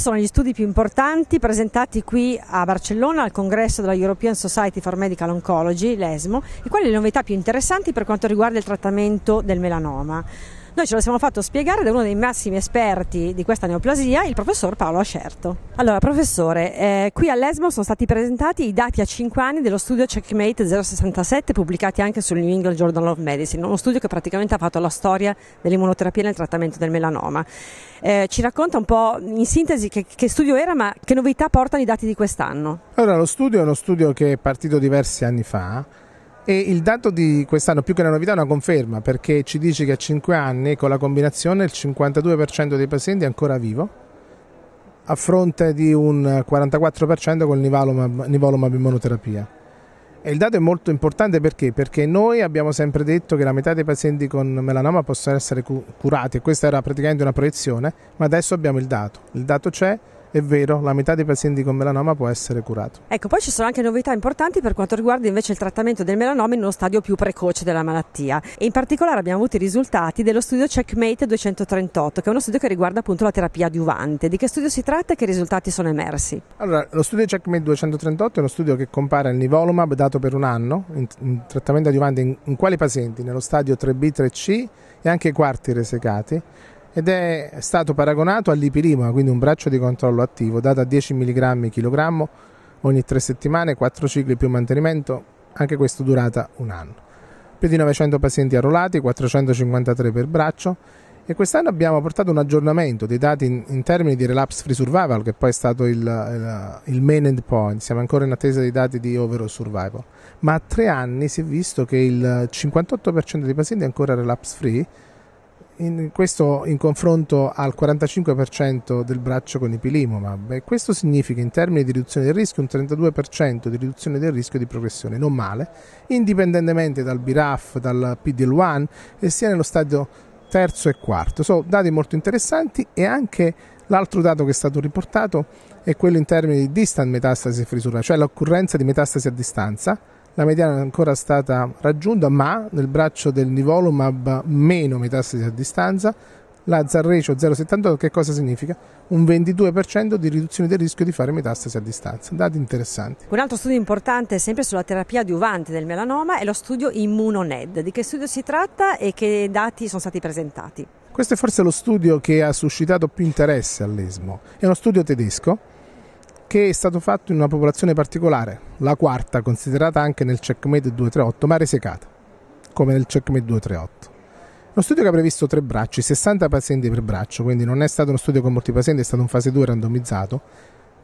sono gli studi più importanti presentati qui a Barcellona al congresso della European Society for Medical Oncology, l'ESMO, e quali le novità più interessanti per quanto riguarda il trattamento del melanoma. Noi ce lo siamo fatto spiegare da uno dei massimi esperti di questa neoplasia, il professor Paolo Acerto. Allora, professore, eh, qui all'ESMO sono stati presentati i dati a 5 anni dello studio Checkmate 067, pubblicati anche sul New England Journal of Medicine, uno studio che praticamente ha fatto la storia dell'immunoterapia nel trattamento del melanoma. Eh, ci racconta un po' in sintesi che, che studio era, ma che novità portano i dati di quest'anno? Allora, lo studio è uno studio che è partito diversi anni fa e il dato di quest'anno, più che una novità, è una conferma, perché ci dice che a 5 anni, con la combinazione, il 52% dei pazienti è ancora vivo, a fronte di un 44% con nivolumab, nivolumab immunoterapia. E il dato è molto importante perché? Perché noi abbiamo sempre detto che la metà dei pazienti con melanoma possono essere curati, e questa era praticamente una proiezione, ma adesso abbiamo il dato. Il dato c'è, è vero, la metà dei pazienti con melanoma può essere curato. Ecco, poi ci sono anche novità importanti per quanto riguarda invece il trattamento del melanoma in uno stadio più precoce della malattia. E in particolare abbiamo avuto i risultati dello studio Checkmate 238, che è uno studio che riguarda appunto la terapia adiuvante. Di che studio si tratta e che risultati sono emersi? Allora, lo studio Checkmate 238 è uno studio che compara il nivolumab dato per un anno in, in trattamento adiuvante in, in quali pazienti? Nello stadio 3B, 3C e anche i quarti resecati ed è stato paragonato all'ipirima, quindi un braccio di controllo attivo, dato a 10 mg kg ogni 3 settimane, 4 cicli più mantenimento, anche questo durata un anno. Più di 900 pazienti arruolati, 453 per braccio e quest'anno abbiamo portato un aggiornamento dei dati in, in termini di relapse free survival che poi è stato il, il, il main end point, siamo ancora in attesa dei dati di overall survival, ma a tre anni si è visto che il 58% dei pazienti è ancora relapse free in questo in confronto al 45% del braccio con ipilimumab. E questo significa in termini di riduzione del rischio un 32% di riduzione del rischio di progressione, non male, indipendentemente dal BRAF, dal PDL1 e sia nello stadio terzo e quarto. Sono dati molto interessanti e anche l'altro dato che è stato riportato è quello in termini di distant metastasi e frisura, cioè l'occorrenza di metastasi a distanza la mediana è ancora stata raggiunta, ma nel braccio del Nivolumab meno metastasi a distanza, Lazar Ratio 0,78 che cosa significa? Un 22% di riduzione del rischio di fare metastasi a distanza, dati interessanti. Un altro studio importante sempre sulla terapia adiuvante del melanoma è lo studio ImmunoNED. Di che studio si tratta e che dati sono stati presentati? Questo è forse lo studio che ha suscitato più interesse all'ESMO. È uno studio tedesco che è stato fatto in una popolazione particolare, la quarta, considerata anche nel checkmate 238, ma resecata, come nel checkmate 238. Uno studio che ha previsto tre bracci, 60 pazienti per braccio, quindi non è stato uno studio con molti pazienti, è stato un fase 2 randomizzato,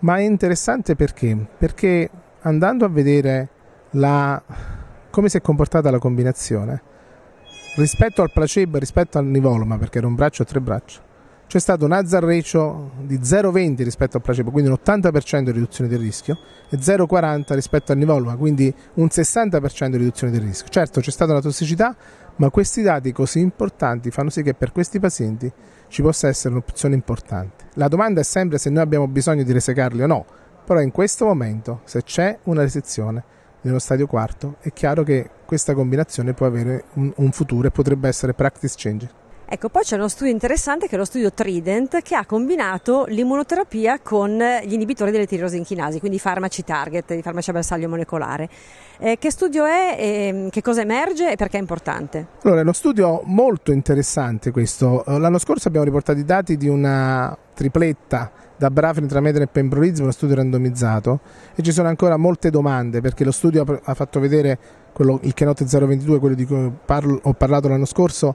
ma è interessante perché? Perché andando a vedere la, come si è comportata la combinazione rispetto al placebo, rispetto al nivoloma, perché era un braccio e tre braccia, c'è stato un hazard ratio di 0,20 rispetto al placebo, quindi un 80% di riduzione del rischio, e 0,40 rispetto al nivoluma, quindi un 60% di riduzione del rischio. Certo c'è stata una tossicità, ma questi dati così importanti fanno sì che per questi pazienti ci possa essere un'opzione importante. La domanda è sempre se noi abbiamo bisogno di resecarli o no, però in questo momento se c'è una resezione nello stadio quarto è chiaro che questa combinazione può avere un, un futuro e potrebbe essere practice changer. Ecco, poi c'è uno studio interessante che è lo studio Trident che ha combinato l'immunoterapia con gli inibitori delle tirosi inchinasi, quindi farmaci target, i farmaci a bersaglio molecolare. Eh, che studio è, mm, che cosa emerge e perché è importante? Allora, è uno studio molto interessante questo. Eh, l'anno scorso abbiamo riportato i dati di una tripletta da Brafin, Intrameter e Pembrolizzi, uno studio randomizzato e ci sono ancora molte domande perché lo studio ha fatto vedere quello, il Kenote 022, quello di cui parlo, ho parlato l'anno scorso,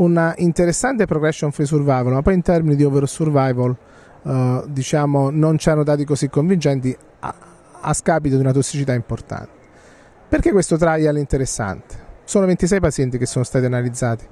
una interessante progression free survival, ma poi in termini di over survival, eh, diciamo, non c'erano dati così convincenti a, a scapito di una tossicità importante. Perché questo trial è interessante? Sono 26 pazienti che sono stati analizzati,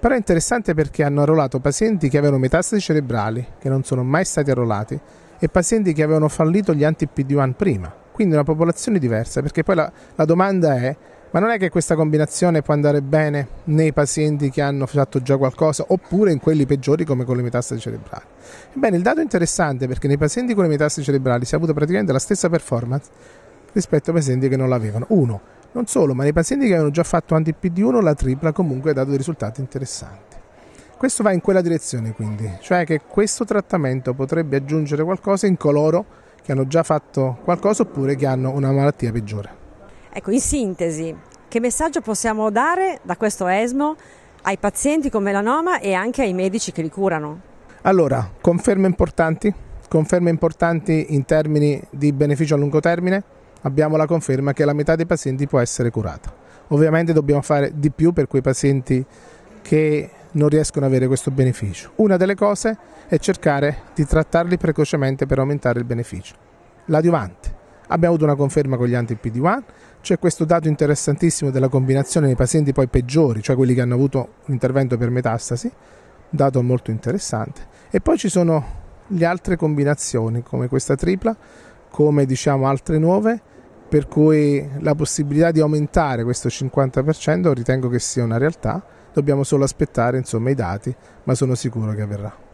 però è interessante perché hanno arruolato pazienti che avevano metastasi cerebrali, che non sono mai stati arruolati, e pazienti che avevano fallito gli anti-PD1 prima, quindi una popolazione diversa, perché poi la, la domanda è ma non è che questa combinazione può andare bene nei pazienti che hanno fatto già qualcosa oppure in quelli peggiori come con le metastasi cerebrali. Ebbene, il dato è interessante perché nei pazienti con le metastasi cerebrali si è avuta praticamente la stessa performance rispetto ai pazienti che non l'avevano. Uno, non solo, ma nei pazienti che avevano già fatto anti-PD1 la tripla comunque ha dato dei risultati interessanti. Questo va in quella direzione quindi, cioè che questo trattamento potrebbe aggiungere qualcosa in coloro che hanno già fatto qualcosa oppure che hanno una malattia peggiore. Ecco, in sintesi, che messaggio possiamo dare da questo ESMO ai pazienti con melanoma e anche ai medici che li curano? Allora, conferme importanti, conferme importanti in termini di beneficio a lungo termine, abbiamo la conferma che la metà dei pazienti può essere curata. Ovviamente dobbiamo fare di più per quei pazienti che non riescono ad avere questo beneficio. Una delle cose è cercare di trattarli precocemente per aumentare il beneficio. L'adiuvante. Abbiamo avuto una conferma con gli anti-PD1, c'è questo dato interessantissimo della combinazione dei pazienti poi peggiori, cioè quelli che hanno avuto un intervento per metastasi, dato molto interessante. E poi ci sono le altre combinazioni, come questa tripla, come diciamo altre nuove, per cui la possibilità di aumentare questo 50% ritengo che sia una realtà, dobbiamo solo aspettare insomma i dati, ma sono sicuro che avverrà.